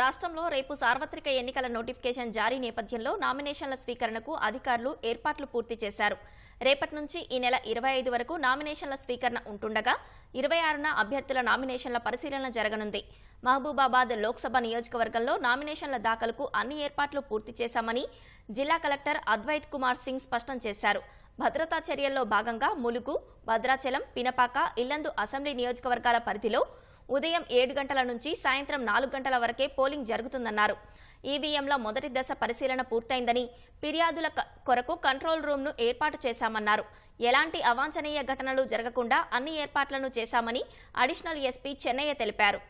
రాష్ట్రంలో రేపు సార్వత్రిక ఎన్నికల నోటిఫికేషన్ జారీ నేపథ్యంలో నామినేషన్ల స్వీకరణకు అధికారులు ఏర్పాట్లు పూర్తి చేశారు రేపటి నుంచి ఈ నెల ఇరవై ఐదు వరకు నామినేషన్ల స్వీకరణ ఉంటుండగా ఇరవై ఆరున అభ్యర్థుల నామినేషన్ల పరిశీలన జరగనుంది మహబూబాబాద్ లోక్సభ నియోజకవర్గంలో నామినేషన్ల దాఖలకు అన్ని ఏర్పాట్లు పూర్తి చేశామని జిల్లా కలెక్టర్ అద్వైత్ కుమార్ సింగ్ స్పష్టం చేశారు భద్రతా చర్యల్లో భాగంగా ములుగు భద్రాచలం పినపాక ఇల్లందు అసెంబ్లీ నియోజకవర్గాల పరిధిలో ఉదయం ఏడు గంటల నుంచి సాయంత్రం నాలుగు గంటల వరకే పోలింగ్ జరుగుతుందన్నారు ఈవీఎంల మొదటి దశ పరిశీలన పూర్తయిందని ఫిర్యాదుల కొరకు కంట్రోల్ రూమ్ను ఏర్పాటు చేశామన్నారు ఎలాంటి అవాంఛనీయ ఘటనలు జరగకుండా అన్ని ఏర్పాట్లను చేశామని అడిషనల్ ఎస్పీ చెన్నయ్య తెలిపారు